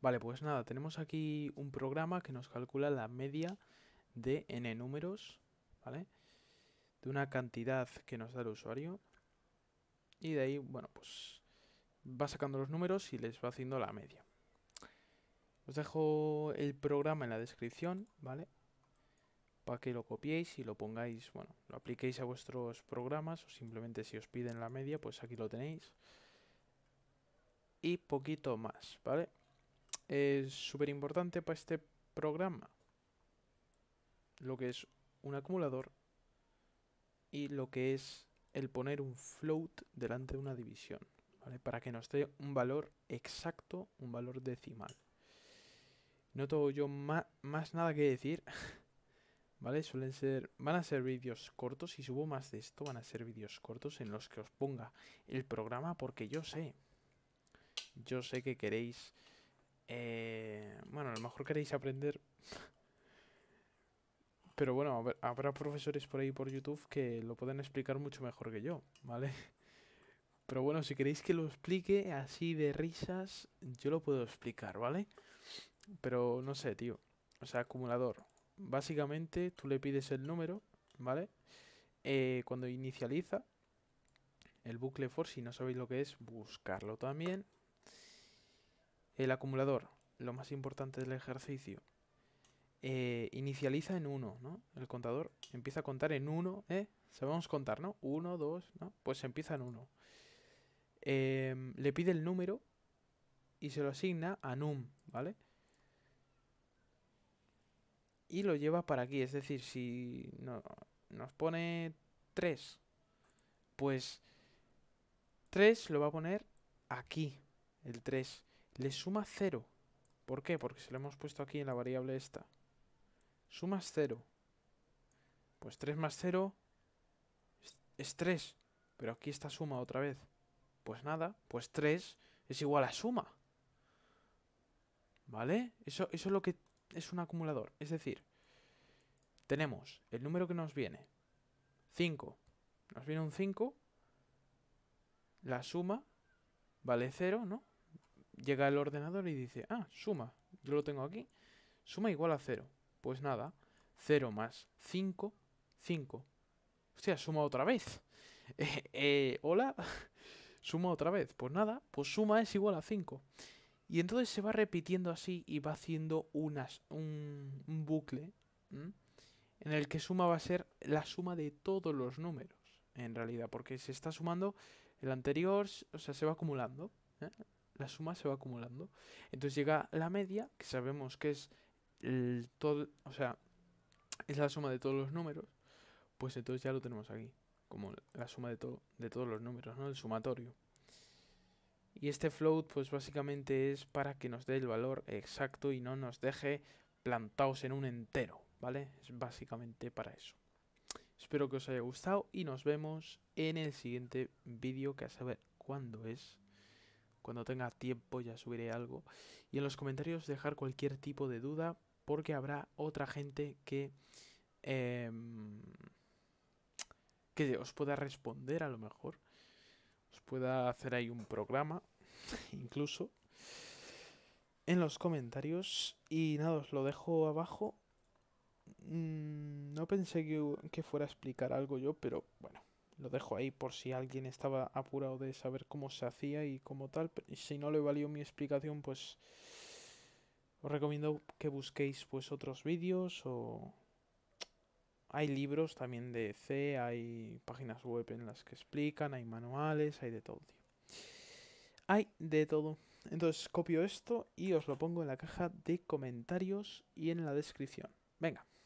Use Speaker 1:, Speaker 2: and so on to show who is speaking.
Speaker 1: Vale, pues nada, tenemos aquí un programa que nos calcula la media de n números, ¿vale? De una cantidad que nos da el usuario. Y de ahí, bueno, pues va sacando los números y les va haciendo la media. Os dejo el programa en la descripción, ¿vale? Para que lo copiéis y lo pongáis, bueno, lo apliquéis a vuestros programas o simplemente si os piden la media, pues aquí lo tenéis. Y poquito más, ¿vale? es súper importante para este programa. Lo que es un acumulador y lo que es el poner un float delante de una división, ¿vale? Para que nos dé un valor exacto, un valor decimal. No tengo yo más nada que decir, ¿vale? Suelen ser, van a ser vídeos cortos, y subo más de esto van a ser vídeos cortos en los que os ponga el programa porque yo sé, yo sé que queréis eh, bueno, a lo mejor queréis aprender. Pero bueno, habrá profesores por ahí por YouTube que lo pueden explicar mucho mejor que yo, ¿vale? Pero bueno, si queréis que lo explique así de risas, yo lo puedo explicar, ¿vale? Pero no sé, tío. O sea, acumulador. Básicamente, tú le pides el número, ¿vale? Eh, cuando inicializa el bucle for, si no sabéis lo que es, buscarlo también. El acumulador, lo más importante del ejercicio, eh, inicializa en 1, ¿no? El contador empieza a contar en 1, ¿eh? Sabemos contar, ¿no? 1, 2, ¿no? Pues empieza en 1. Em, le pide el número y se lo asigna a num, ¿vale? Y lo lleva para aquí, es decir, si nos pone 3, pues 3 lo va a poner aquí, el 3 le suma 0. ¿Por qué? Porque se lo hemos puesto aquí en la variable esta. Sumas 0. Pues 3 más 0 es 3. Pero aquí está suma otra vez. Pues nada, pues 3 es igual a suma. ¿Vale? Eso, eso es lo que es un acumulador. Es decir, tenemos el número que nos viene. 5. Nos viene un 5. La suma vale 0, ¿no? llega el ordenador y dice, ah, suma, yo lo tengo aquí, suma igual a 0. Pues nada, 0 más 5, 5. sea, suma otra vez. Eh, eh, hola, suma otra vez. Pues nada, pues suma es igual a 5. Y entonces se va repitiendo así y va haciendo unas, un, bucle en el que suma va a ser la suma de todos los números, en realidad, porque se está sumando el anterior, o sea, se va acumulando. ¿eh? la suma se va acumulando. Entonces llega la media, que sabemos que es el todo, o sea, es la suma de todos los números, pues entonces ya lo tenemos aquí, como la suma de, todo, de todos los números, ¿no? El sumatorio. Y este float, pues básicamente es para que nos dé el valor exacto y no nos deje plantados en un entero, ¿vale? Es básicamente para eso. Espero que os haya gustado y nos vemos en el siguiente vídeo que a saber cuándo es. Cuando tenga tiempo ya subiré algo. Y en los comentarios dejar cualquier tipo de duda porque habrá otra gente que... Em, que os pueda responder a lo mejor. Os pueda hacer ahí un programa, incluso. En los comentarios. Y nada, os lo dejo abajo. Mm, no pensé que fuera a explicar algo yo, pero bueno. Lo dejo ahí por si alguien estaba apurado de saber cómo se hacía y como tal. si no le valió mi explicación, pues os recomiendo que busquéis pues otros vídeos o hay libros también de C, hay páginas web en las que explican, hay manuales, hay de todo, Hay de todo. Entonces copio esto y os lo pongo en la caja de comentarios y en la descripción. Venga.